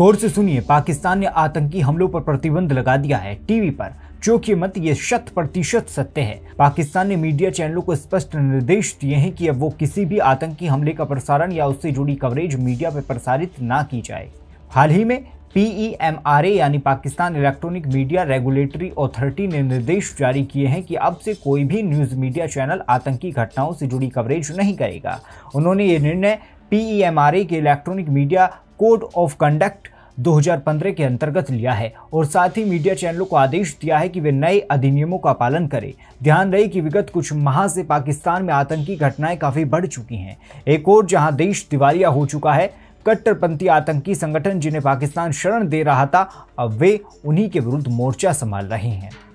गौर से सुनिए पाकिस्तान ने आतंकी हमलों पर प्रतिबंध लगा दिया है टीवी पर चौकी मत ये शत प्रतिशत सत्य है पाकिस्तान ने मीडिया चैनलों को स्पष्ट निर्देश दिए हैं कि अब वो किसी भी आतंकी हमले का प्रसारण या उससे जुड़ी कवरेज मीडिया पर प्रसारित ना की जाए हाल ही में पीईएमआरए यानी Pakistan electronic media regulatory authority ने निर्देश जारी किए हैं कि अब से कोई भी न्यूज़ मीडिया चैनल आतंकी घटनाओं से जुड़ी कवरेज नहीं करेगा उन्होंने ये निर्णय पीईएमआरए के electronic media code of conduct 2015 के अंतर्गत लिया है और साथ ही मीडिया चैनलों को आदेश दिया है कि वे नए अधिनियमों का पालन करें ध्यान रहे कि विगत कुछ माह से पाकिस्तान में आतंकी घटनाएं काफ़ी बढ़ चुकी हैं एक और जहां देश दिवालिया हो चुका है कट्टरपंथी आतंकी संगठन जिन्हें पाकिस्तान शरण दे रहा था अब वे उन्हीं के विरुद्ध मोर्चा संभाल रहे हैं